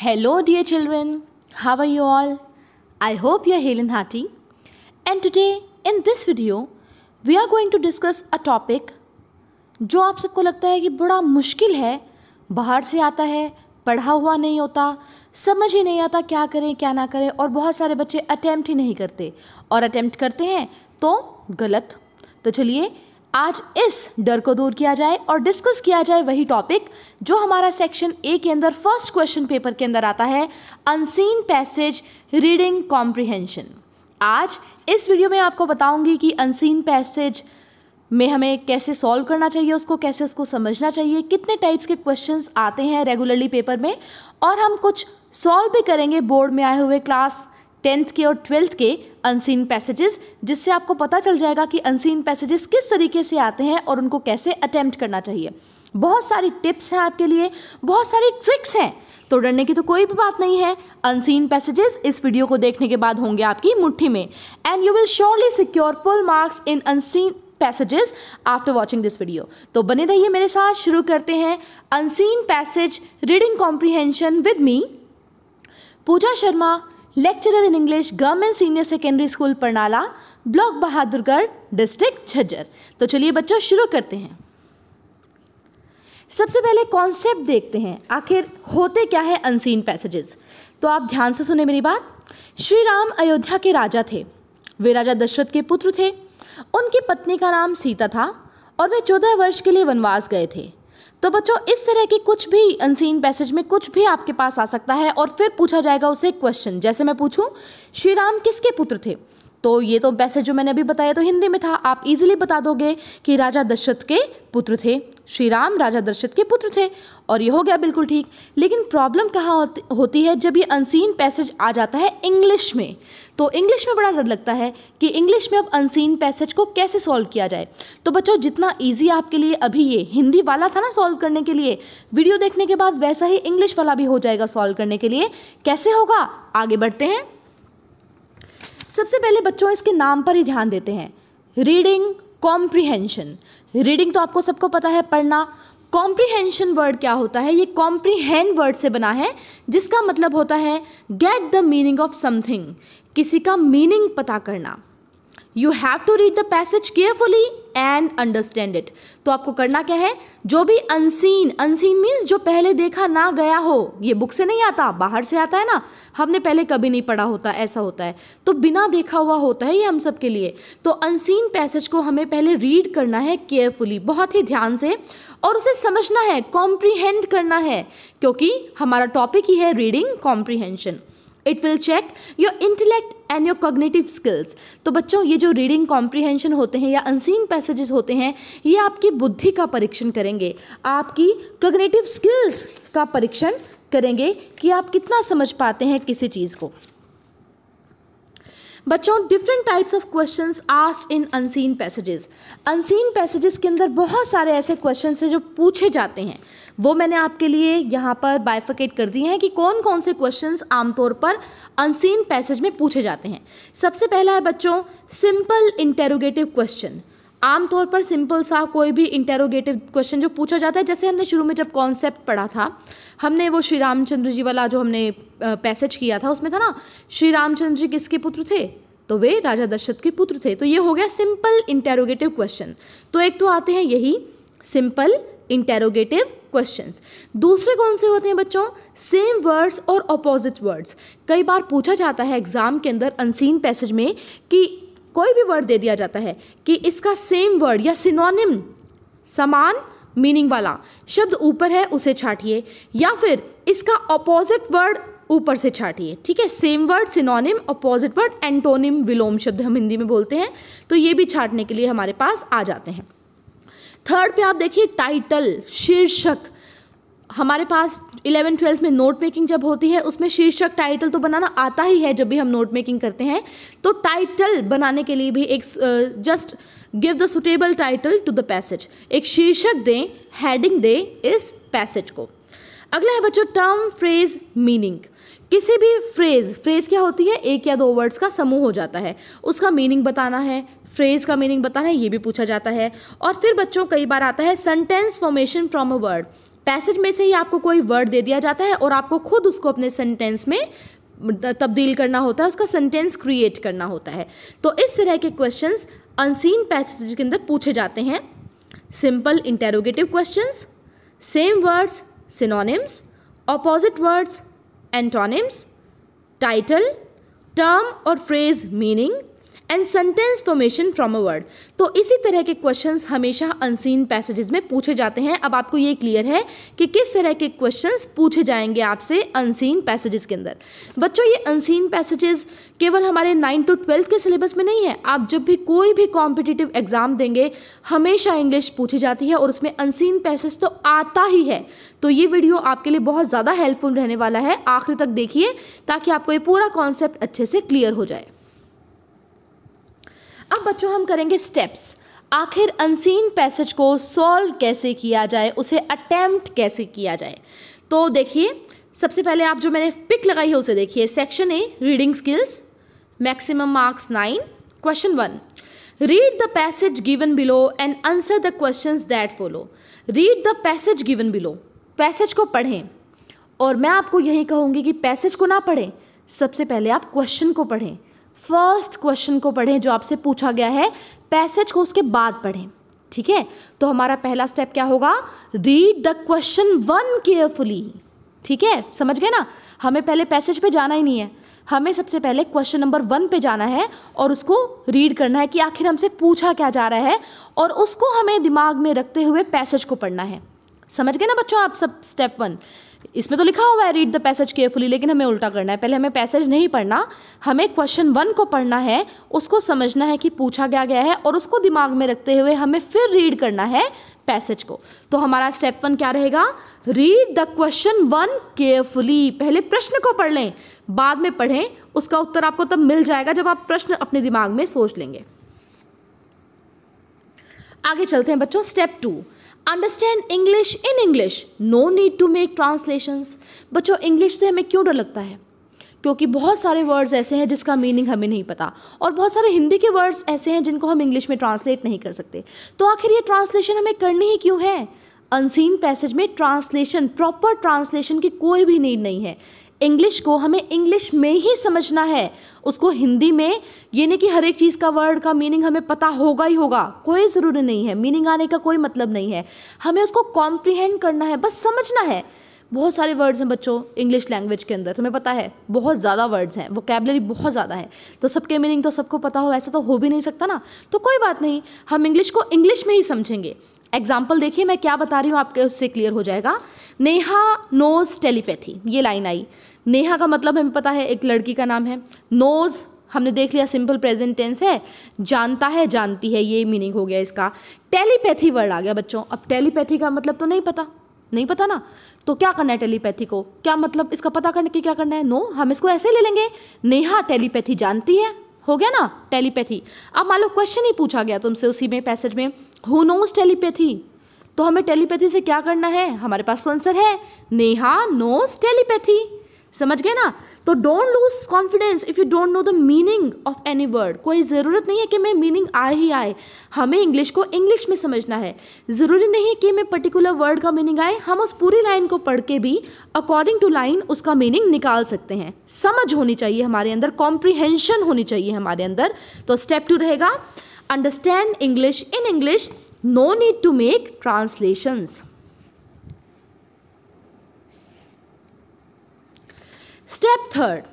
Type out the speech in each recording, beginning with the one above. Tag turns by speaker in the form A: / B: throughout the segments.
A: Hello, dear children. How are you all? I hope you're hale and hearty. And today, in this video, we are going to discuss a topic जो आप सबको लगता है कि बड़ा मुश्किल है बाहर से आता है पढ़ा हुआ नहीं होता समझ ही नहीं आता क्या करें क्या ना करें और बहुत सारे बच्चे अटैम्प्ट ही नहीं करते और अटैम्प्ट करते हैं तो गलत तो चलिए आज इस डर को दूर किया जाए और डिस्कस किया जाए वही टॉपिक जो हमारा सेक्शन ए के अंदर फर्स्ट क्वेश्चन पेपर के अंदर आता है अनसीन पैसेज रीडिंग कॉम्प्रिहेंशन आज इस वीडियो में आपको बताऊंगी कि अनसीन पैसेज में हमें कैसे सॉल्व करना चाहिए उसको कैसे उसको समझना चाहिए कितने टाइप्स के क्वेश्चंस आते हैं रेगुलरली पेपर में और हम कुछ सॉल्व भी करेंगे बोर्ड में आए हुए क्लास टेंथ के और ट्वेल्थ के अनसीन पैसेजेस जिससे आपको पता चल जाएगा कि अनसीन पैसेजेस किस तरीके से आते हैं और उनको कैसे अटैम्प्ट करना चाहिए बहुत सारी टिप्स हैं आपके लिए बहुत सारी ट्रिक्स हैं तो डरने की तो कोई भी बात नहीं है अनसीन पैसेजेस इस वीडियो को देखने के बाद होंगे आपकी मुट्ठी में and you will surely secure full marks in unseen passages after watching this video तो बने रहिए मेरे साथ शुरू करते हैं unseen passage reading comprehension with me Pooja Sharma lecturer in English government senior secondary school Parnala block Bahadurgarh district Jhajjar तो चलिए बच्चों शुरू करते हैं सबसे पहले कॉन्सेप्ट देखते हैं आखिर होते क्या है अनसीन पैसेजेस तो आप ध्यान से सुने मेरी बात श्री राम अयोध्या के राजा थे वे राजा दशरथ के पुत्र थे उनकी पत्नी का नाम सीता था और वे चौदह वर्ष के लिए वनवास गए थे तो बच्चों इस तरह के कुछ भी अनसीन पैसेज में कुछ भी आपके पास आ सकता है और फिर पूछा जाएगा उसे क्वेश्चन जैसे मैं पूछूं श्री राम किसके पुत्र थे तो ये तो पैसेज जो मैंने अभी बताया तो हिंदी में था आप इजीली बता दोगे कि राजा दशरथ के पुत्र थे श्री राम राजा दर्शित के पुत्र थे और ये हो गया बिल्कुल ठीक लेकिन प्रॉब्लम कहाँ होती है जब ये अनसीन पैसेज आ जाता है इंग्लिश में तो इंग्लिश में बड़ा डर लगता है कि इंग्लिश में अब अनसीन पैसेज को कैसे सॉल्व किया जाए तो बच्चों जितना ईजी आपके लिए अभी ये हिंदी वाला था ना सॉल्व करने के लिए वीडियो देखने के बाद वैसा ही इंग्लिश वाला भी हो जाएगा सॉल्व करने के लिए कैसे होगा आगे बढ़ते हैं सबसे पहले बच्चों इसके नाम पर ही ध्यान देते हैं रीडिंग कॉम्प्रिहेंशन रीडिंग तो आपको सबको पता है पढ़ना कॉम्प्रीहेंशन वर्ड क्या होता है ये कॉम्प्रीहेंड वर्ड से बना है जिसका मतलब होता है get the meaning of something किसी का मीनिंग पता करना you have to read the passage carefully and understand it तो आपको करना क्या है जो भी अनसीन अनसीन मीन्स जो पहले देखा ना गया हो ये बुक से नहीं आता बाहर से आता है ना हमने पहले कभी नहीं पढ़ा होता ऐसा होता है तो बिना देखा हुआ होता है ये हम सब के लिए तो अनसीन पैसेज को हमें पहले रीड करना है केयरफुली बहुत ही ध्यान से और उसे समझना है कॉम्प्रीहेंड करना है क्योंकि हमारा टॉपिक ही है reading comprehension it will check your intellect and your cognitive skills तो बच्चों ये जो रीडिंग कॉम्प्रिहेंशन होते हैं या अनसीन पैसेजेस होते हैं ये आपकी बुद्धि का परीक्षण करेंगे आपकी कॉग्नेटिव स्किल्स का परीक्षण करेंगे कि आप कितना समझ पाते हैं किसी चीज़ को बच्चों different types of question asked in unseen passages unseen passages के अंदर बहुत सारे ऐसे क्वेश्चन हैं जो पूछे जाते हैं वो मैंने आपके लिए यहाँ पर बायफकेट कर दिए हैं कि कौन कौन से क्वेश्चन आमतौर पर अनसीन पैसेज में पूछे जाते हैं सबसे पहला है बच्चों सिंपल इंटेरोगेटिव क्वेश्चन आमतौर पर सिंपल सा कोई भी इंटेरोगेटिव क्वेश्चन जो पूछा जाता है जैसे हमने शुरू में जब कॉन्सेप्ट पढ़ा था हमने वो श्री रामचंद्र जी वाला जो हमने पैसेज किया था उसमें था ना श्री रामचंद्र जी किसके पुत्र थे तो वे राजा दशरथ के पुत्र थे तो ये हो गया सिंपल इंटेरोगेटिव क्वेश्चन तो एक तो आते हैं यही सिंपल इंटेरोगेटिव क्वेश्चंस दूसरे कौन से होते हैं बच्चों सेम वर्ड्स और अपोजिट वर्ड्स कई बार पूछा जाता है एग्जाम के अंदर अनसीन पैसेज में कि कोई भी वर्ड दे दिया जाता है कि इसका सेम वर्ड या सिनोनिम समान मीनिंग वाला शब्द ऊपर है उसे छाटिए या फिर इसका अपोजिट वर्ड ऊपर से छाटिए ठीक है same word synonym opposite word antonym विलोम शब्द हम हिंदी में बोलते हैं तो ये भी छाटने के लिए हमारे पास आ जाते हैं थर्ड पे आप देखिए टाइटल शीर्षक हमारे पास इलेवन ट्वेल्थ में नोट मेकिंग जब होती है उसमें शीर्षक टाइटल तो बनाना आता ही है जब भी हम नोट मेकिंग करते हैं तो टाइटल बनाने के लिए भी एक just give the suitable title to the passage एक शीर्षक दें हेडिंग दें इस पैसेज को अगला है बच्चों टर्म फ्रेज मीनिंग किसी भी फ्रेज फ्रेज क्या होती है एक या दो वर्ड्स का समूह हो जाता है उसका मीनिंग बताना है फ्रेज का मीनिंग बताना है ये भी पूछा जाता है और फिर बच्चों कई बार आता है sentence formation from a word passage में से ही आपको कोई वर्ड दे दिया जाता है और आपको खुद उसको अपने सेंटेंस में तब्दील करना होता है उसका सेंटेंस क्रिएट करना होता है तो इस तरह के क्वेश्चन अनसीन पैसेज के अंदर पूछे जाते हैं simple interrogative question same words synonyms opposite words antonyms title term और phrase meaning and sentence formation from a word तो इसी तरह के क्वेश्चंस हमेशा अनसीन पैसेजेस में पूछे जाते हैं अब आपको ये क्लियर है कि किस तरह के क्वेश्चंस पूछे जाएंगे आपसे अनसीन पैसेजेस के अंदर बच्चों ये अनसीन पैसेजेस केवल हमारे नाइन टू ट्वेल्थ के सिलेबस में नहीं है आप जब भी कोई भी कॉम्पिटिटिव एग्जाम देंगे हमेशा इंग्लिश पूछी जाती है और उसमें अनसीन पैसेज तो आता ही है तो ये वीडियो आपके लिए बहुत ज़्यादा हेल्पफुल रहने वाला है आखिर तक देखिए ताकि आपको ये पूरा कॉन्सेप्ट अच्छे से क्लियर हो जाए अब बच्चों हम करेंगे स्टेप्स आखिर अनसीन पैसेज को सॉल्व कैसे किया जाए उसे अटैम्प्ट कैसे किया जाए तो देखिए सबसे पहले आप जो मैंने पिक लगाई है उसे देखिए section A reading skills maximum marks nine question one read the passage given below and answer the question that follow read the passage given below passage को पढ़ें और मैं आपको यही कहूँगी कि पैसेज को ना पढ़ें सबसे पहले आप क्वेश्चन को पढ़ें फर्स्ट क्वेश्चन को पढ़ें जो आपसे पूछा गया है पैसेज को उसके बाद पढ़ें ठीक है तो हमारा पहला स्टेप क्या होगा read the question one carefully ठीक है समझ गए ना हमें पहले पैसेज पे जाना ही नहीं है हमें सबसे पहले क्वेश्चन नंबर वन पे जाना है और उसको रीड करना है कि आखिर हमसे पूछा क्या जा रहा है और उसको हमें दिमाग में रखते हुए पैसेज को पढ़ना है समझ गए ना बच्चों आप सब स्टेप वन इसमें तो लिखा हुआ है रीड द पैसेज केयरफुली लेकिन हमें उल्टा करना है पहले हमें पैसेज नहीं पढ़ना हमें क्वेश्चन वन को पढ़ना है उसको समझना है कि पूछा क्या गया है और उसको दिमाग में रखते हुए हमें फिर रीड करना है पैसेज को तो हमारा स्टेप वन क्या रहेगा read the question one carefully पहले प्रश्न को पढ़ लें बाद में पढ़ें उसका उत्तर आपको तब मिल जाएगा जब आप प्रश्न अपने दिमाग में सोच लेंगे आगे चलते हैं बच्चों step two understand English in English no need to make translations बच्चों इंग्लिश से हमें क्यों डर लगता है क्योंकि बहुत सारे वर्ड्स ऐसे हैं जिसका मीनिंग हमें नहीं पता और बहुत सारे हिंदी के वर्ड्स ऐसे हैं जिनको हम इंग्लिश में ट्रांसलेट नहीं कर सकते तो आखिर ये ट्रांसलेशन हमें करनी ही क्यों है अनसीन पैसेज में ट्रांसलेशन प्रॉपर ट्रांसलेशन की कोई भी नीड नहीं है इंग्लिश को हमें इंग्लिश में ही समझना है उसको हिंदी में ये नहीं कि हर एक चीज़ का वर्ड का मीनिंग हमें पता होगा ही होगा कोई ज़रूरी नहीं है मीनिंग आने का कोई मतलब नहीं है हमें उसको कॉम्प्रिहेंड करना है बस समझना है बहुत सारे वर्ड्स हैं बच्चों इंग्लिश लैंग्वेज के अंदर तुम्हें पता है बहुत ज़्यादा वर्ड्स हैं वोकेबलरी बहुत ज़्यादा है तो सबके मीनिंग तो सबको पता हो ऐसा तो हो भी नहीं सकता ना तो कोई बात नहीं हम इंग्लिश को इंग्लिश में ही समझेंगे एग्जाम्पल देखिए मैं क्या बता रही हूँ आपके उससे क्लियर हो जाएगा नेहा नोज टेलीपैथी ये लाइन आई नेहा का मतलब हमें पता है एक लड़की का नाम है नोज हमने देख लिया सिंपल प्रेजेंट टेंस है जानता है जानती है ये मीनिंग हो गया इसका टेलीपैथी वर्ड आ गया बच्चों अब टेलीपैथी का मतलब तो नहीं पता नहीं पता ना तो क्या करना है टेलीपैथी को क्या मतलब इसका पता करने के क्या करना है नो no, हम इसको ऐसे ले लेंगे नेहा टेलीपैथी जानती है हो गया ना टेलीपैथी अब मान लो क्वेश्चन ही पूछा गया तुमसे उसी में पैसेज में हु नोज टेलीपैथी तो हमें टेलीपैथी से क्या करना है हमारे पास आंसर है नेहा नोस टेलीपैथी समझ गए ना तो don't lose confidence if you don't know the meaning of any word कोई ज़रूरत नहीं है कि मैं मीनिंग आए ही आए हमें इंग्लिश को इंग्लिश में समझना है ज़रूरी नहीं है कि मैं पर्टिकुलर वर्ड का मीनिंग आए हम उस पूरी लाइन को पढ़ के भी अकॉर्डिंग टू लाइन उसका मीनिंग निकाल सकते हैं समझ होनी चाहिए हमारे अंदर कॉम्प्रिहेंशन होनी चाहिए हमारे अंदर तो स्टेप टू रहेगा understand English in English no need to make translations. Step third,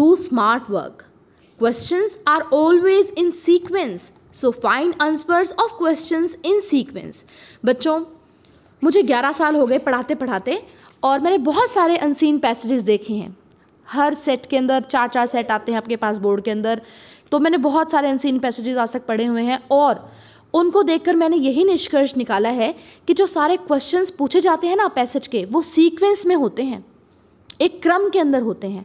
A: do smart work. Questions are always in sequence, so find answers of questions in sequence. बच्चों मुझे 11 साल हो गए पढ़ाते पढ़ाते और मैंने बहुत सारे अनसीन पैसेजेस देखे हैं हर सेट के अंदर चार चार सेट आते हैं आपके पास बोर्ड के अंदर तो मैंने बहुत सारे अनसीन पैसेजेस आज तक पढ़े हुए हैं और उनको देखकर मैंने यही निष्कर्ष निकाला है कि जो सारे क्वेश्चंस पूछे जाते हैं ना पैसेज के वो सीक्वेंस में होते हैं एक क्रम के अंदर होते हैं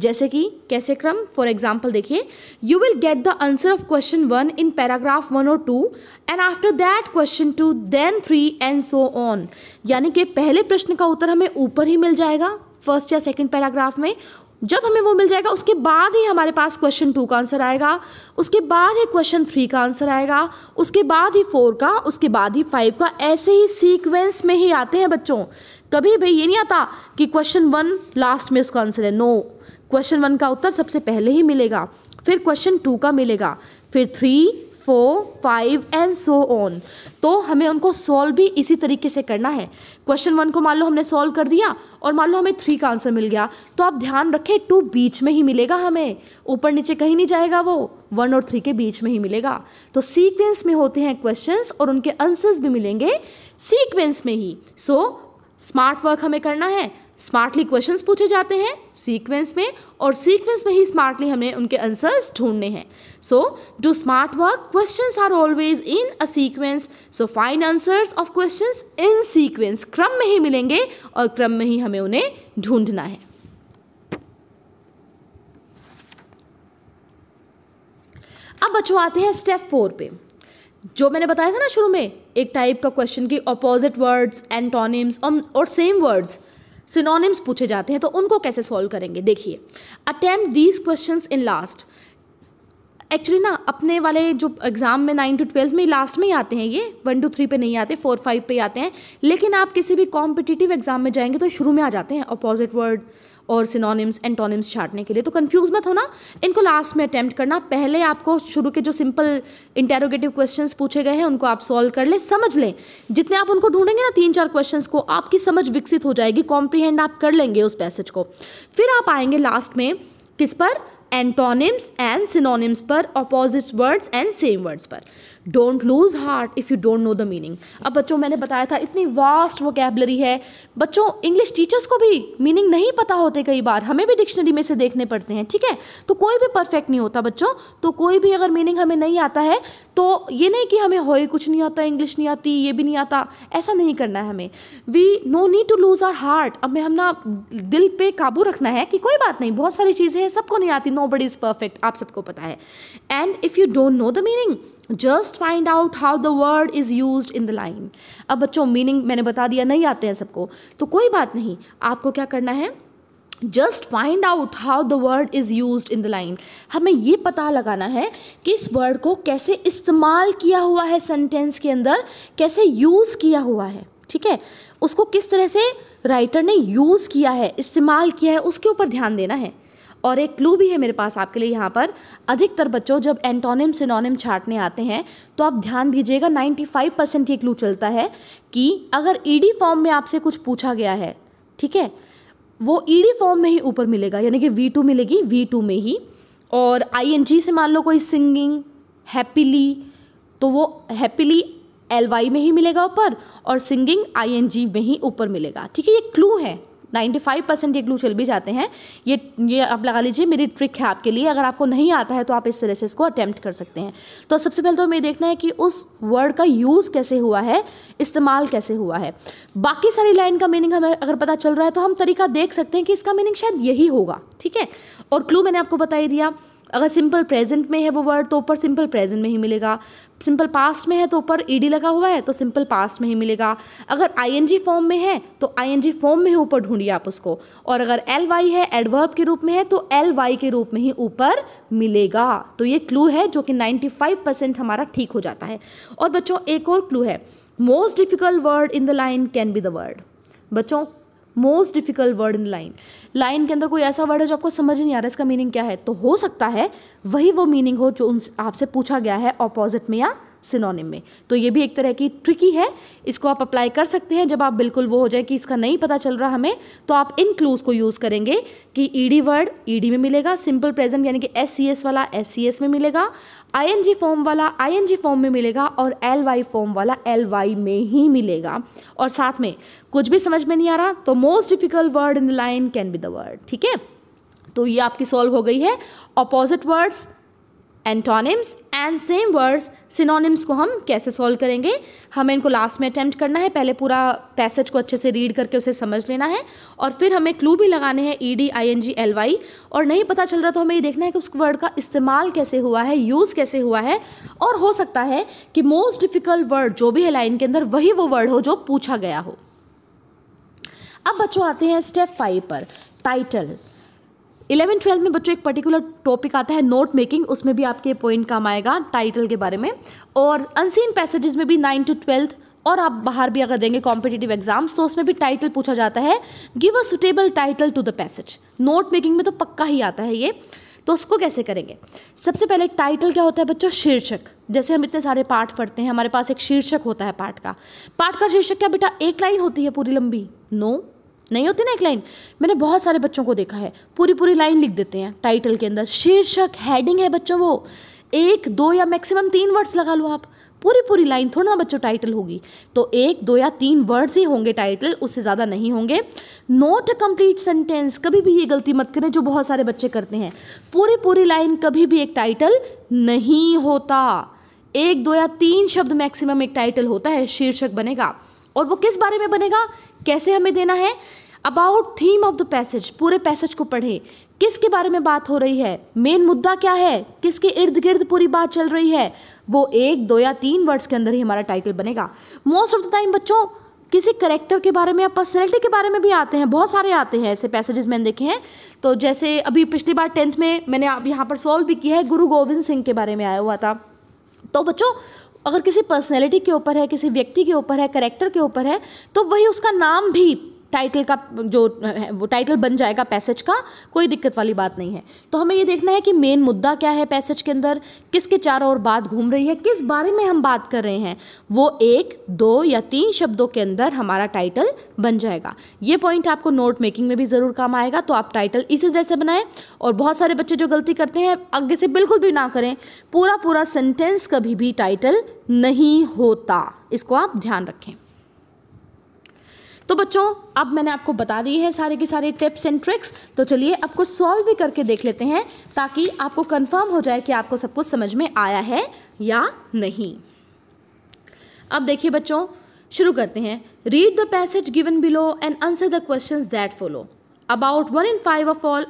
A: जैसे कि कैसे क्रम फॉर एग्जाम्पल देखिए you will get the answer of question one in paragraph one और two and after that question two then three and so on यानी कि पहले प्रश्न का उत्तर हमें ऊपर ही मिल जाएगा फर्स्ट या सेकंड पैराग्राफ में जब हमें वो मिल जाएगा उसके बाद ही हमारे पास क्वेश्चन टू का आंसर आएगा उसके बाद ही क्वेश्चन थ्री का आंसर आएगा उसके बाद ही फोर का उसके बाद ही फाइव का ऐसे ही सीक्वेंस में ही आते हैं बच्चों कभी भाई ये नहीं आता कि क्वेश्चन वन लास्ट में उसका आंसर है नो क्वेश्चन वन का उत्तर सबसे पहले ही मिलेगा फिर क्वेश्चन टू का मिलेगा फिर three four five and so on तो हमें उनको सॉल्व भी इसी तरीके से करना है क्वेश्चन वन को मान लो हमने सॉल्व कर दिया और मान लो हमें थ्री का आंसर मिल गया तो आप ध्यान रखें टू बीच में ही मिलेगा हमें ऊपर नीचे कहीं नहीं जाएगा वो वन और थ्री के बीच में ही मिलेगा तो सीक्वेंस में होते हैं क्वेश्चन और उनके आंसर्स भी मिलेंगे सीक्वेंस में ही सो स्मार्ट वर्क हमें करना है स्मार्टली क्वेश्चंस पूछे जाते हैं सीक्वेंस में और सीक्वेंस में ही स्मार्टली हमें उनके आंसर्स ढूंढने हैं so do smart work questions are always in a sequence so find answers of questions in sequence क्रम में ही मिलेंगे और क्रम में ही हमें उन्हें ढूंढना है अब बच्चों आते हैं स्टेप फोर पे जो मैंने बताया था ना शुरू में एक टाइप का क्वेश्चन की अपोजिट वर्ड्स एंटोनिम्स और सेम वर्ड्स सिनोनिम्स पूछे जाते हैं तो उनको कैसे सॉल्व करेंगे देखिए attempt these question in last actually ना अपने वाले जो एग्ज़ाम में नाइन टू ट्वेल्थ में लास्ट में ही आते हैं ये वन टू थ्री पे नहीं आते फोर फाइव पे आते हैं लेकिन आप किसी भी कॉम्पिटिटिव एग्ज़ाम में जाएंगे तो शुरू में आ जाते हैं अपोजिट वर्ड और सिनोनिम्स एंटोनिम्स छाटने के लिए तो कन्फ्यूज़ मत होना इनको लास्ट में अटैम्प्ट करना पहले आपको शुरू के जो सिंपल इंटेरोगेटिव क्वेश्चन पूछे गए हैं उनको आप सॉल्व कर लें समझ लें जितने आप उनको ढूंढेंगे ना तीन चार क्वेश्चन को आपकी समझ विकसित हो जाएगी कॉम्प्रीहेंड आप कर लेंगे उस पैसेज को फिर आप आएंगे लास्ट में किस पर एंटोनिम्स एंड सिनोनिम्स पर opposite words and same words पर don't lose heart if you don't know the meaning अब बच्चों मैंने बताया था इतनी वास्ट वोकेबलरी है बच्चों इंग्लिश टीचर्स को भी मीनिंग नहीं पता होते कई बार हमें भी डिक्शनरी में से देखने पड़ते हैं ठीक है तो कोई भी परफेक्ट नहीं होता बच्चों तो कोई भी अगर मीनिंग हमें नहीं आता है तो ये नहीं कि हमें हो ही कुछ नहीं आता इंग्लिश नहीं आती ये भी नहीं आता ऐसा नहीं करना है हमें we no need to lose our heart अब हमें हम ना दिल पे काबू रखना है कि कोई बात नहीं बहुत सारी चीज़ें हैं सबको नहीं आती नो बडी इज़ परफेक्ट आप सबको पता है and if you don't know the meaning just find out how the word is use in the line अब बच्चों मीनिंग मैंने बता दिया नहीं आते हैं सबको तो कोई बात नहीं आपको क्या करना है just find out how the word is use in the line हमें ये पता लगाना है कि इस वर्ड को कैसे इस्तेमाल किया हुआ है सेंटेंस के अंदर कैसे यूज़ किया हुआ है ठीक है उसको किस तरह से राइटर ने यूज़ किया है इस्तेमाल किया है उसके ऊपर ध्यान देना है और एक क्लू भी है मेरे पास आपके लिए यहाँ पर अधिकतर बच्चों जब एंटोनिम सिनोनिम छाटने आते हैं तो आप ध्यान दीजिएगा 95 परसेंट ये क्लू चलता है कि अगर ईडी e फॉर्म में आपसे कुछ पूछा गया है ठीक है वो ईडी e फॉर्म में ही ऊपर मिलेगा यानी कि वी टू मिलेगी वी टू में ही और आई एन जी से मान लो कोई सिंगिंग हैप्पीली तो वो हैप्पीली एल वाई में ही मिलेगा ऊपर और सिंगिंग आई एन जी में ही ऊपर मिलेगा ठीक है ये क्लू है नाइन्टी फाइव परसेंट ये ग्लू चल भी जाते हैं ये ये आप लगा लीजिए मेरी ट्रिक है आपके लिए अगर आपको नहीं आता है तो आप इस तरह से इसको अटैम्प्ट कर सकते हैं तो सबसे पहले तो हमें देखना है कि उस वर्ड का यूज़ कैसे हुआ है इस्तेमाल कैसे हुआ है बाकी सारी लाइन का मीनिंग हमें अगर पता चल रहा है तो हम तरीका देख सकते हैं कि इसका मीनिंग शायद यही होगा ठीक है और क्लू मैंने आपको बता ही दिया अगर सिंपल प्रेजेंट में है वो वर्ड तो ऊपर सिंपल प्रेजेंट में ही मिलेगा सिंपल पास्ट में है तो ऊपर ईडी लगा हुआ है तो सिंपल पास्ट में ही मिलेगा अगर आईएनजी फॉर्म में है तो आईएनजी फॉर्म में ही ऊपर ढूंढिए आप उसको और अगर एल वाई है एडवर्ब के रूप में है तो एल वाई के रूप में ही ऊपर मिलेगा तो ये क्लू है जो कि 95 परसेंट हमारा ठीक हो जाता है और बच्चों एक और क्लू है most difficult word in the line can be the word बच्चों most difficult word in line line के अंदर कोई ऐसा वर्ड है जो आपको समझ नहीं आ रहा है इसका मीनिंग क्या है तो हो सकता है वही वो मीनिंग हो जो आपसे पूछा गया है ऑपोजिट में या सिनोनिम में तो ये भी एक तरह की ट्रिकी है इसको आप अप्लाई कर सकते हैं जब आप बिल्कुल वो हो जाए कि इसका नहीं पता चल रहा हमें तो आप इन क्लूज़ को यूज़ करेंगे कि ईडी वर्ड ईडी में मिलेगा सिंपल प्रेजेंट यानी कि एस सी एस वाला एस सी एस में मिलेगा आई फॉर्म वाला आई फॉर्म में मिलेगा और एल वाई फॉर्म वाला एल वाई में ही मिलेगा और साथ में कुछ भी समझ में नहीं आ रहा तो most difficult word in the line can be the word ठीक है तो ये आपकी सॉल्व हो गई है opposite words antonyms and same words synonyms को हम कैसे सॉल्व करेंगे हमें इनको लास्ट में अटैम्प्ट करना है पहले पूरा पैसेज को अच्छे से रीड करके उसे समझ लेना है और फिर हमें क्लू भी लगाने हैं E D I N G L Y और नहीं पता चल रहा तो हमें ये देखना है कि उस वर्ड का इस्तेमाल कैसे हुआ है यूज़ कैसे हुआ है और हो सकता है कि मोस्ट डिफ़िकल्ट वर्ड जो भी है लाइन के अंदर वही वो वर्ड हो जो पूछा गया हो अब बच्चों आते हैं स्टेप फाइव पर टाइटल इलेवन ट्वेल्थ में बच्चों एक पर्टिकुलर टॉपिक आता है नोट मेकिंग उसमें भी आपके पॉइंट काम आएगा टाइटल के बारे में और अनसीन पैसेजेस में भी नाइन टू ट्वेल्थ और आप बाहर भी अगर देंगे कॉम्पिटेटिव एग्जाम्स तो उसमें भी टाइटल पूछा जाता है give a suitable title to the passage note making में तो पक्का ही आता है ये तो उसको कैसे करेंगे सबसे पहले टाइटल क्या होता है बच्चों शीर्षक जैसे हम इतने सारे पाठ पढ़ते हैं हमारे पास एक शीर्षक होता है पाठ का पाठ का शीर्षक क्या बेटा एक लाइन होती है पूरी लंबी नो no. नहीं होती ना एक लाइन मैंने बहुत सारे बच्चों को देखा है पूरी पूरी लाइन लिख देते हैं टाइटल के अंदर शीर्षक हेडिंग है बच्चों वो एक दो या मैक्सिमम तीन वर्ड्स लगा लो आप पूरी पूरी लाइन थोड़ा ना बच्चों टाइटल होगी तो एक दो या तीन वर्ड्स ही होंगे टाइटल उससे ज़्यादा नहीं होंगे नॉट अ कंप्लीट सेंटेंस कभी भी ये गलती मत करें जो बहुत सारे बच्चे करते हैं पूरी पूरी लाइन कभी भी एक टाइटल नहीं होता एक दो या तीन शब्द मैक्सिमम एक टाइटल होता है शीर्षक बनेगा और वो किस बारे में बनेगा कैसे हमें देना है about theme of the passage पूरे पैसेज को पढ़े किसके बारे में बात हो रही है मेन मुद्दा क्या है किसके इर्द गिर्द पूरी बात चल रही है वो एक दो या तीन वर्ड्स के अंदर ही हमारा टाइटल बनेगा मोस्ट ऑफ द टाइम बच्चों किसी करेक्टर के बारे में या पर्सनैलिटी के बारे में भी आते हैं बहुत सारे आते हैं ऐसे पैसेजेस मैंने देखे हैं तो जैसे अभी पिछली बार टेंथ में मैंने आप यहाँ पर सॉल्व भी किया है गुरु गोविंद सिंह के बारे में आया हुआ था तो बच्चों अगर किसी पर्सनैलिटी के ऊपर है किसी व्यक्ति के ऊपर है करेक्टर के ऊपर है तो वही उसका नाम भी टाइटल का जो वो टाइटल बन जाएगा पैसेज का कोई दिक्कत वाली बात नहीं है तो हमें ये देखना है कि मेन मुद्दा क्या है पैसेज के अंदर किसके चारों ओर बात घूम रही है किस बारे में हम बात कर रहे हैं वो एक दो या तीन शब्दों के अंदर हमारा टाइटल बन जाएगा ये पॉइंट आपको नोट मेकिंग में भी ज़रूर काम आएगा तो आप टाइटल इसी तरह से बनाएं और बहुत सारे बच्चे जो गलती करते हैं आगे से बिल्कुल भी ना करें पूरा पूरा सेंटेंस कभी भी टाइटल नहीं होता इसको आप ध्यान रखें तो बच्चों अब मैंने आपको बता दी है सारे के सारे टिप्स एंड ट्रिक्स तो चलिए आपको सॉल्व भी करके देख लेते हैं ताकि आपको कंफर्म हो जाए कि आपको सब कुछ समझ में आया है या नहीं अब देखिए बच्चों शुरू करते हैं read the passage given below and answer the question that follow about one in five of all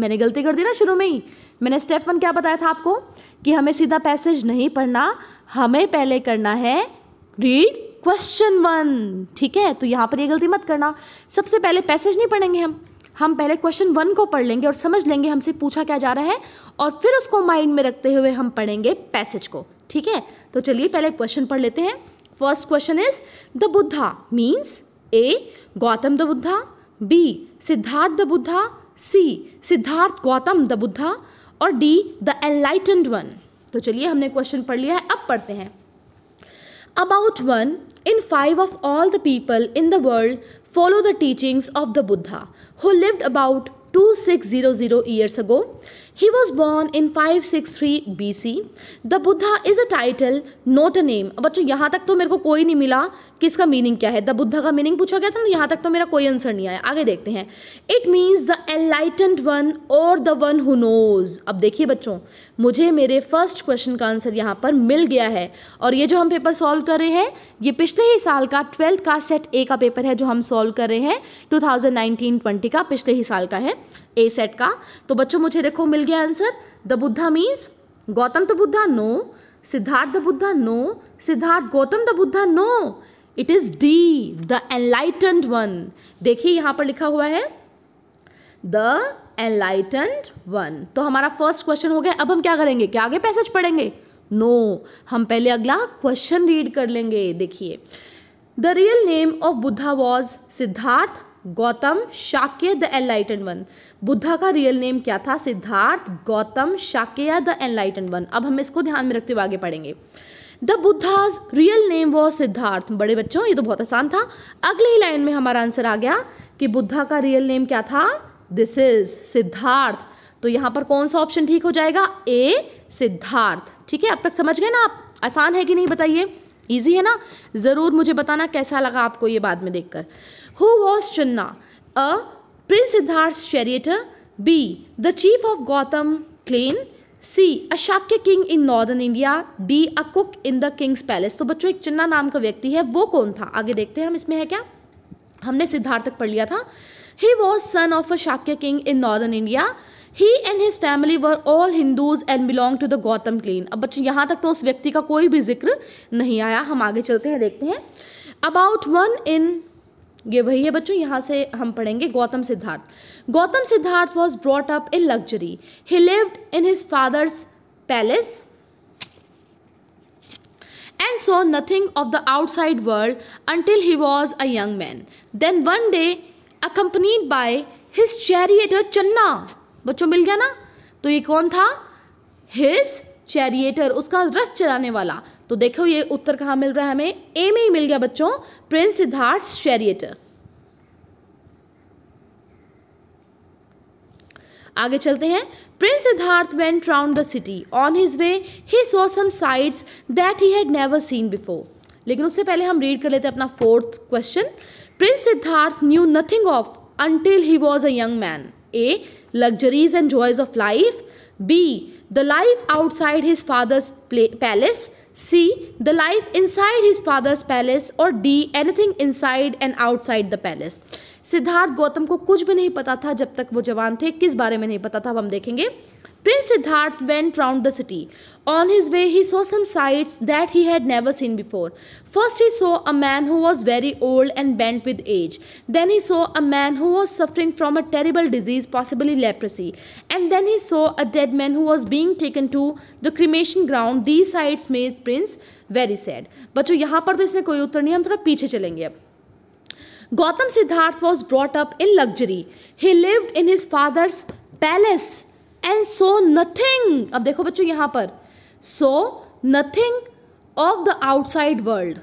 A: मैंने गलती कर दी ना शुरू में ही मैंने स्टेप वन क्या बताया था आपको कि हमें सीधा पैसेज नहीं पढ़ना हमें पहले करना है रीड क्वेश्चन वन ठीक है तो यहाँ पर ये गलती मत करना सबसे पहले पैसेज नहीं पढ़ेंगे हम हम पहले क्वेश्चन वन को पढ़ लेंगे और समझ लेंगे हमसे पूछा क्या जा रहा है और फिर उसको माइंड में रखते हुए हम पढ़ेंगे पैसेज को ठीक है तो चलिए पहले क्वेश्चन पढ़ लेते हैं first question is the Buddha means A Gautam the Buddha B Siddharth the Buddha C Siddharth Gautam the Buddha और डी द एनलाइटेंड वन तो चलिए हमने क्वेश्चन पढ़ लिया है अब पढ़ते हैं about one in five of all the people in the world follow the teachings of the Buddha, who lived about 2600 years ago. He was born in 563 BC. The Buddha is a title, not a name. बच्चों यहाँ तक तो मेरे को कोई नहीं मिला कि इसका मीनिंग क्या है द बुद्धा का मीनिंग पूछा गया था ना यहाँ तक तो मेरा कोई आंसर नहीं आया आगे देखते हैं it means the enlightened one और द वन हु नोज अब देखिए बच्चों मुझे मेरे फर्स्ट क्वेश्चन का आंसर यहाँ पर मिल गया है और ये जो हम पेपर सॉल्व कर रहे हैं ये पिछले ही साल का ट्वेल्थ का सेट ए का पेपर है जो हम सॉल्व कर रहे हैं नाइनटीन ट्वेंटी का पिछले ही साल का है ए सेट का तो बच्चों मुझे देखो मिल गया answer the Buddha means Gautam the Buddha no Siddharth the Buddha no Siddharth Gautam the Buddha no it is D the enlightened one देखिए यहाँ पर लिखा हुआ है द एनलाइटेंड वन तो हमारा फर्स्ट क्वेश्चन हो गया अब हम क्या करेंगे क्या आगे पैसेज पढ़ेंगे नो no. हम पहले अगला क्वेश्चन रीड कर लेंगे देखिए the real name of Buddha was Siddharth Gautam Shakya the enlighten one Buddha का रियल नेम क्या था Siddharth Gautam Shakya the enlighten one अब हम इसको ध्यान में रखते हुए आगे पढ़ेंगे the Buddha's real name was Siddharth बड़े बच्चों ये तो बहुत आसान था अगले ही लाइन में हमारा आंसर आ गया कि बुद्धा का रियल नेम क्या था दिस इज सिद्धार्थ तो यहाँ पर कौन सा ऑप्शन ठीक हो जाएगा ए सिद्धार्थ ठीक है अब तक समझ गए ना आप आसान है कि नहीं बताइए ईजी है ना ज़रूर मुझे बताना कैसा लगा आपको ये बाद में देखकर who was Channa a prince Siddharth charioteer B the chief of Gautam clan C a Shakya king in northern India D a cook in the king's palace तो बच्चों एक चन्ना नाम का व्यक्ति है वो कौन था आगे देखते हैं हम इसमें है क्या हमने सिद्धार्थ तक पढ़ लिया था he was son of a Shakya king in northern India he and his family were all Hindus and belong to the Gautam clan अब बच्चों यहाँ तक तो उस व्यक्ति का कोई भी जिक्र नहीं आया हम आगे चलते हैं देखते हैं अबाउट वन इन ये वही है बच्चों यहाँ से हम पढ़ेंगे Gautam Siddharth Gautam Siddharth was brought up in luxury he lived in his father's palace and saw nothing of the outside world until he was a young man then one day accompanied by his charioteer Channa बच्चों मिल गया ना तो ये कौन था his charioteer उसका रथ चलाने वाला तो देखो ये उत्तर कहाँ मिल रहा है हमें ए में ही मिल गया बच्चों प्रिंस सिद्धार्थ चैरिएटर आगे चलते हैं prince Siddharth went round the city on his way he saw some sights that he had never seen before लेकिन उससे पहले हम रीड कर लेते हैं अपना fourth question prince Siddharth knew nothing of until he was a young man A luxuries and joys of life b the life outside his father's palace c the life inside his father's palace or d anything inside and outside the palace Siddharth Gautam को कुछ भी नहीं पता था जब तक वो जवान थे किस बारे में नहीं पता था अब हम देखेंगे Prince Siddharth went round the city. On his way, he saw some sights that he had never seen before. First, he saw a man who was very old and bent with age. Then, he saw a man who was suffering from a terrible disease, possibly leprosy. And then, he saw a dead man who was being taken to the cremation ground. These sights made Prince very sad. बच्चों यहाँ पर तो इसने कोई उत्तर नहीं हम थोड़ा पीछे चलेंगे अब Gautam Siddharth was brought up in luxury. He lived in his father's palace and saw nothing अब देखो बच्चों यहां पर saw nothing of the outside world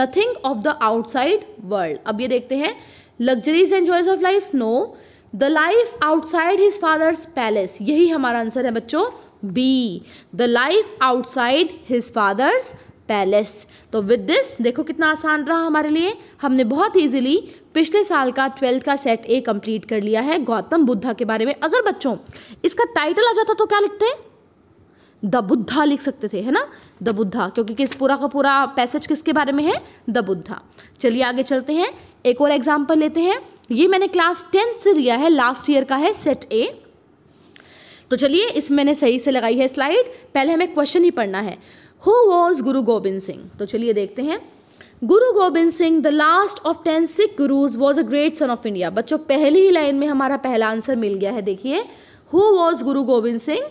A: nothing of the outside world अब ये देखते हैं luxuries and joys of life no the life outside his father's palace यही हमारा आंसर है बच्चों B the life outside his father's palace तो with this देखो कितना आसान रहा हमारे लिए हमने बहुत ईजिली पिछले साल का ट्वेल्थ का सेट ए कंप्लीट कर लिया है गौतम बुद्धा के बारे में अगर बच्चों इसका टाइटल आ जाता तो क्या लिखते हैं द बुद्धा लिख सकते थे है ना द बुद्धा क्योंकि किस पूरा का पूरा पैसेज किसके बारे में है द बुद्धा चलिए आगे चलते हैं एक और एग्जाम्पल लेते हैं ये मैंने क्लास टेंथ से लिया है लास्ट ईयर का है सेट ए तो चलिए इसमें मैंने सही से लगाई है स्लाइड पहले हमें क्वेश्चन ही पढ़ना है हु वॉज गुरु गोबिंद सिंह तो चलिए देखते हैं Guru Gobind Singh the last of ten Sikh gurus was a great son of India बच्चों पहली ही लाइन में हमारा पहला आंसर मिल गया है देखिए हु वॉज गुरु Gobind Singh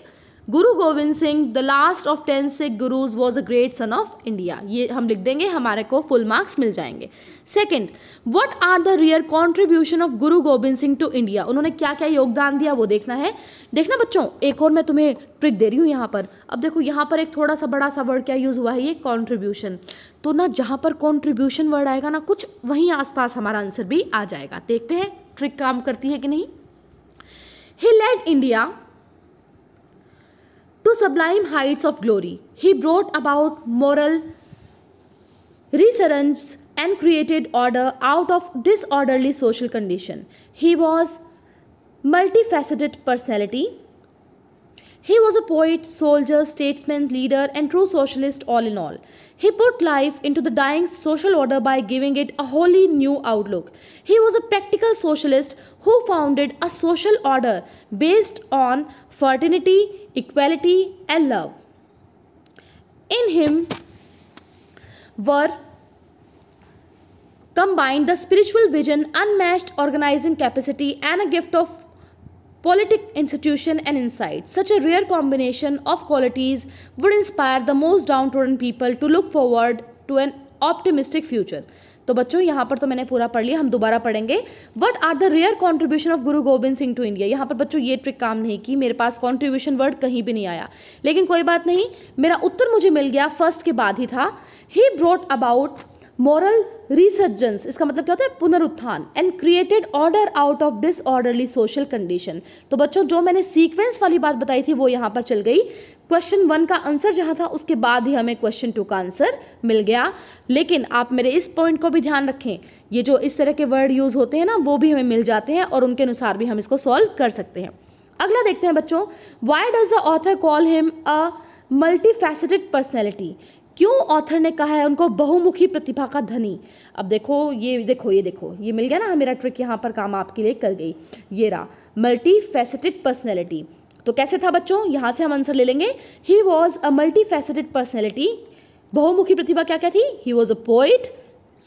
A: Guru Gobind Singh the last of ten Sikh gurus was a great son of India ये हम लिख देंगे हमारे को फुल मार्क्स मिल जाएंगे second what are the rare contribution of Guru Gobind Singh to India उन्होंने क्या क्या योगदान दिया वो देखना है देखना बच्चों एक और मैं तुम्हें ट्रिक दे रही हूँ यहाँ पर अब देखो यहाँ पर एक थोड़ा सा बड़ा सा वर्ड क्या यूज़ हुआ है ये कॉन्ट्रीब्यूशन तो ना जहाँ पर कॉन्ट्रीब्यूशन वर्ड आएगा ना कुछ वहीं आसपास हमारा आंसर भी आ जाएगा देखते हैं ट्रिक काम करती है कि नहीं he led India to sublime heights of glory he brought about moral resurgence and created order out of disorderly social condition. He was multifaceted personality. He was a poet, soldier, statesman, leader and true socialist all in all. He put life into the dying social order by giving it a wholly new outlook. He was a practical socialist who founded a social order based on fraternity, equality and love. In him were combined the spiritual vision, unmatched organizing capacity, and a gift of politic institution and insight. Such a rare combination of qualities would inspire the most downtrodden people to look forward to an optimistic future. तो बच्चों यहाँ पर तो मैंने पूरा पढ़ लिया हम दोबारा पढ़ेंगे what are the rare contribution of Guru Gobind Singh to India यहाँ पर बच्चों ये ट्रिक काम नहीं की मेरे पास कॉन्ट्रीब्यूशन वर्ड कहीं भी नहीं आया लेकिन कोई बात नहीं मेरा उत्तर मुझे मिल गया फर्स्ट के बाद ही था he brought about moral resurgence इसका मतलब क्या होता है पुनरुत्थान and created order out of disorderly social condition तो बच्चों जो मैंने सीक्वेंस वाली बात बताई थी वो यहाँ पर चल गई क्वेश्चन वन का आंसर जहाँ था उसके बाद ही हमें क्वेश्चन टू का आंसर मिल गया लेकिन आप मेरे इस पॉइंट को भी ध्यान रखें ये जो इस तरह के वर्ड यूज़ होते हैं ना वो भी हमें मिल जाते हैं और उनके अनुसार भी हम इसको सॉल्व कर सकते हैं अगला देखते हैं बच्चों why does the author call him a multi faceted personality क्यों ऑथर ने कहा है उनको बहुमुखी प्रतिभा का धनी अब देखो ये देखो ये देखो ये मिल गया ना मेरा ट्रिक यहाँ पर काम आपके लिए कर गई ये रहा मल्टी फैसेटेड पर्सनैलिटी तो कैसे था बच्चों यहाँ से हम आंसर ले लेंगे he was a multi faceted personality बहुमुखी प्रतिभा क्या क्या थी he was a poet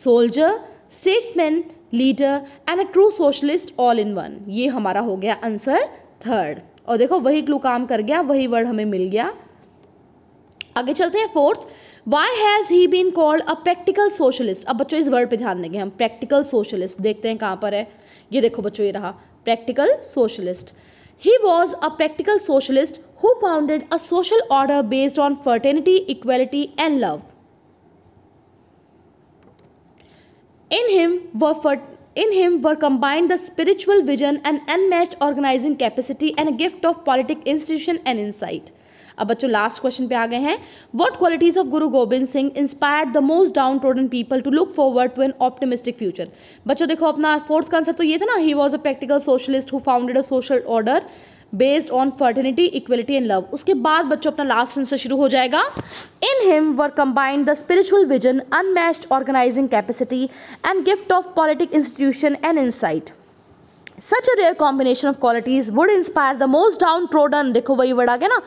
A: soldier statesman leader and a true socialist all in one ये हमारा हो गया आंसर थर्ड और देखो वही क्लू काम कर गया वही वर्ड हमें मिल गया आगे चलते हैं fourth Why has he been called a practical socialist? अब बच्चों इस वर्ड पे ध्यान देंगे हम प्रैक्टिकल सोशलिस्ट देखते हैं कहाँ पर है ये देखो बच्चों ये रहा practical socialist He was a practical socialist who founded a social order based on fraternity, equality, and love. In him were in him were combined the spiritual vision and unmatched organizing capacity and a gift of politic institution and insight. अब बच्चों last question पे आ गए हैं what qualities of Guru Gobind Singh inspire the most downtrodden people to look forward to an optimistic future बच्चों देखो अपना fourth concept तो ये था ना he was a practical socialist who founded a social order based on fraternity equality and love उसके बाद बच्चों अपना लास्ट सेंसर शुरू हो जाएगा in him were combined the spiritual vision unmatched organising capacity and gift of politic institution and insight such a rare combination of qualities would inspire the most downtrodden देखो वही वर्ड आ गया ना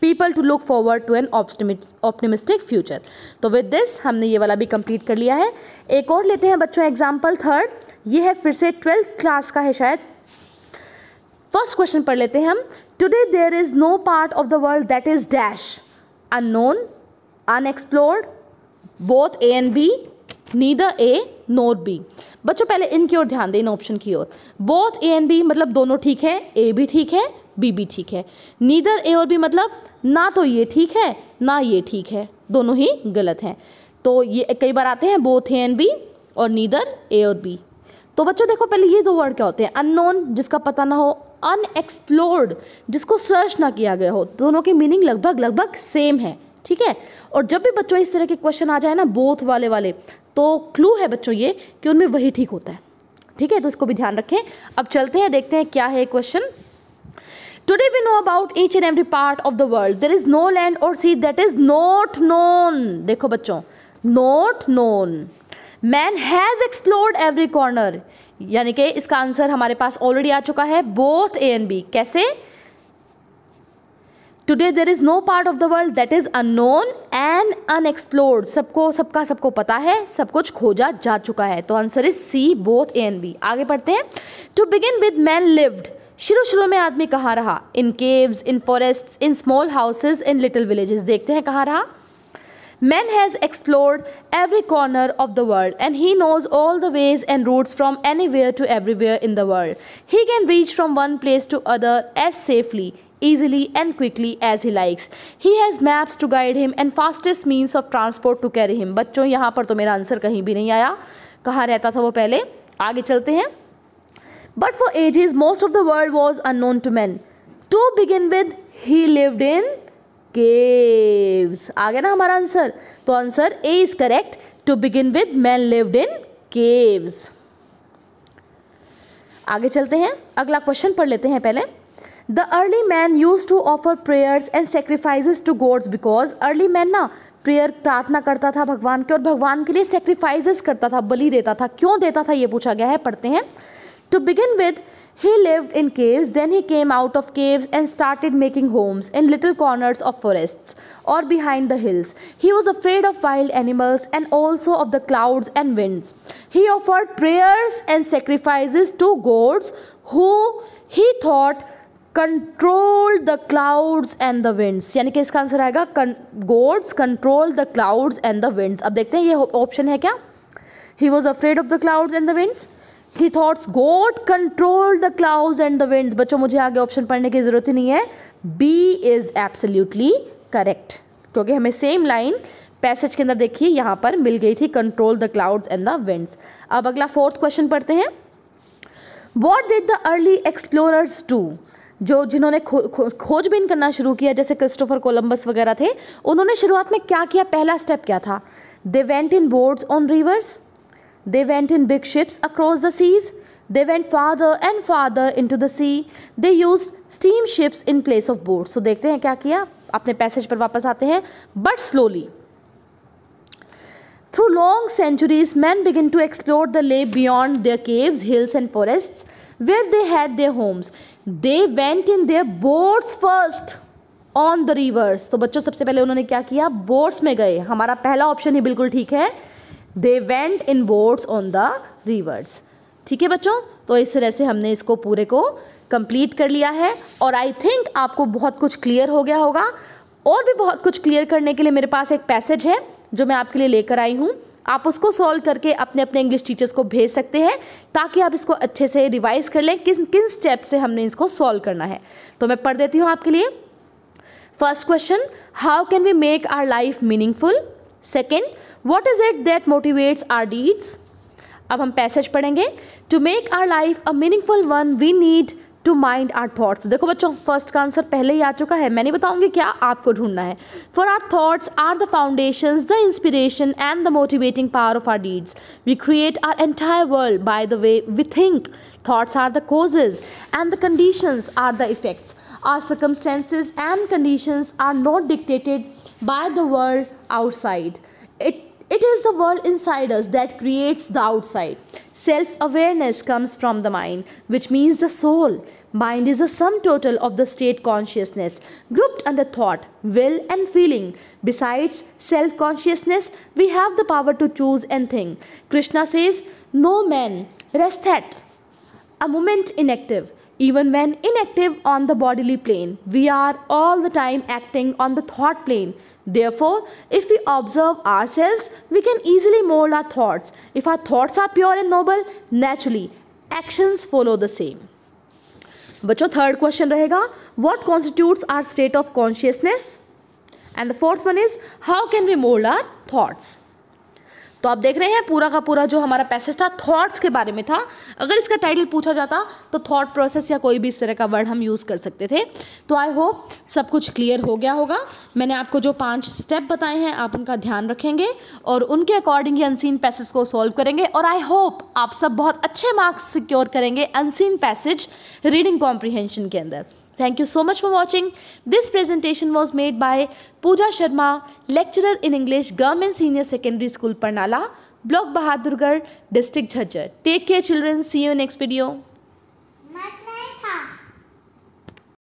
A: people to look forward to an optimistic future तो with this हमने ये वाला भी कंप्लीट कर लिया है एक और लेते हैं बच्चों एग्जाम्पल थर्ड ये है फिर से ट्वेल्थ क्लास का है शायद फर्स्ट क्वेश्चन पढ़ लेते हैं हम today there is no part of the world that is dash unknown unexplored both A and B neither A nor B बच्चों पहले इनकी ओर ध्यान दें इन ऑप्शन की ओर बोथ ए एंड बी मतलब दोनों ठीक है ए भी ठीक है बी भी ठीक है नीदर ए और बी मतलब ना तो ये ठीक है ना ये ठीक है दोनों ही गलत हैं तो ये कई बार आते हैं बोथ एन बी और नीदर ए और बी तो बच्चों देखो पहले ये दो वर्ड क्या होते हैं अननोन जिसका पता ना हो अनएक्सप्लोर्ड जिसको सर्च ना किया गया हो दोनों के मीनिंग लगभग लगभग सेम है ठीक है और जब भी बच्चों इस तरह के क्वेश्चन आ जाए ना बोथ वाले वाले तो क्लू है बच्चों ये कि उनमें वही ठीक होता है ठीक है तो इसको भी ध्यान रखें अब चलते हैं देखते हैं क्या है question Today we know about each and every part of the world. There is no land or sea that is not known. देखो बच्चों not known. Man has explored every corner. यानी कि इसका आंसर हमारे पास ऑलरेडी आ चुका है both A and B कैसे today there is no part of the world that is unknown and unexplored सबको सबका सबको पता है सब कुछ खोजा जा चुका है तो answer is C both A and B आगे पढ़ते हैं to begin with man lived शुरू शुरू में आदमी कहाँ रहा in caves in forest in small houses in little villages देखते हैं कहाँ रहा man has explored every corner of the world and he knows all the ways and routes from anywhere to everywhere in the world he can reach from one place to other as safely easily and quickly as he likes he has maps to guide him and fastest means of transport to carry him बच्चों यहाँ पर तो मेरा answer कहीं भी नहीं आया कहाँ रहता था वो पहले आगे चलते हैं but for ages, most of the world was unknown to man to begin with he lived in caves आ गया ना हमारा आंसर तो answer A is correct to begin with man lived in caves आगे चलते हैं अगला क्वेश्चन पढ़ लेते हैं पहले the early man used to offer prayers and sacrifices to gods because early man ना प्रेयर प्रार्थना करता था भगवान के और भगवान के लिए सेक्रीफाइजेस करता था बलि देता था क्यों देता था ये पूछा गया है पढ़ते हैं To begin with, he lived in caves, then he came out of caves and started making homes in little corners of forests or behind the hills. He was afraid of wild animals and also of the clouds and winds. He offered prayers and sacrifices to gods who he thought controlled the clouds and the winds. यानी कि इसका answer आएगा gods control the clouds and the winds. अब देखते हैं ये option है क्या He was afraid of the clouds and the winds. He thoughts god control the clouds and the winds बच्चों मुझे आगे ऑप्शन पढ़ने की ज़रूरत ही नहीं है बी इज़ एब्सोल्युटली करेक्ट क्योंकि हमें सेम लाइन पैसेज के अंदर देखिए यहाँ पर मिल गई थी control the clouds and the winds अब अगला फोर्थ क्वेश्चन पढ़ते हैं what did the early explorers do जो जिन्होंने खो, खो, खोजबीन करना शुरू किया जैसे क्रिस्टोफर कोलंबस वगैरह थे उन्होंने शुरुआत में क्या किया पहला स्टेप क्या था they went in boards on rivers They went in big ships across the seas. They went farther and farther into the sea. They used steamships in place of boats. So dekhte hain kya kiya apne passage par wapas aate hain but slowly Through long centuries, men begin to explore the lake beyond their caves, hills, and forests where they had their homes. They went in their boats first on the rivers. तो बच्चों सबसे पहले उन्होंने क्या किया boats में गए हमारा पहला ऑप्शन ही बिल्कुल ठीक है they went in boats on the rivers ठीक है बच्चों तो इस तरह से हमने इसको पूरे को कंप्लीट कर लिया है और आई थिंक आपको बहुत कुछ क्लियर हो गया होगा और भी बहुत कुछ क्लियर करने के लिए मेरे पास एक पैसेज है जो मैं आपके लिए लेकर आई हूँ आप उसको सॉल्व करके अपने अपने इंग्लिश टीचर्स को भेज सकते हैं ताकि आप इसको अच्छे से रिवाइज कर लें किन किन स्टेप से हमने इसको सॉल्व करना है तो मैं पढ़ देती हूँ आपके लिए first question how can we make our life meaningful second what is it that motivates our deeds अब हम पैसेज पढ़ेंगे to make our life a meaningful one we need to mind our thoughts देखो बच्चों first का answer पहले ही आ चुका है मैं नहीं बताऊंगी क्या आपको ढूंढना है for our thoughts are the foundation the inspiration and the motivating power of our deeds we create our entire world by the way we think thoughts are the causes and the conditions are the effects our circumstances and conditions are not dictated by the world outside it it is the world inside us that creates the outside. Self awareness comes from the mind, which means the soul. Mind is a sum total of the state consciousness, grouped under thought, will, and feeling. Besides self consciousness, we have the power to choose and think. Krishna says, No man that. a moment inactive. Even when inactive on the bodily plane, we are all the time acting on the thought plane. Therefore, if we observe ourselves, we can easily mold our thoughts. If our thoughts are pure and noble, naturally, actions follow the same. बच्चों third question रहेगा what constitutes our state of consciousness and the fourth one is how can we mould our thoughts तो आप देख रहे हैं पूरा का पूरा जो हमारा पैसेज था थॉट्स के बारे में था अगर इसका टाइटल पूछा जाता तो थॉट प्रोसेस या कोई भी इस तरह का वर्ड हम यूज़ कर सकते थे तो आई होप सब कुछ क्लियर हो गया होगा मैंने आपको जो पाँच स्टेप बताए हैं आप उनका ध्यान रखेंगे और उनके अकॉर्डिंग ही अनसीन पैसेज को सॉल्व करेंगे और आई होप आप सब बहुत अच्छे मार्क्स सिक्योर करेंगे अनसीन पैसेज रीडिंग कॉम्प्रीहेंशन के अंदर Thank you so much for watching. This presentation was made by Pooja Sharma, lecturer in English, Government Senior Secondary School, Parnala, Block Bahadurgarh, District Jhajjar. Take care children. See you in next video.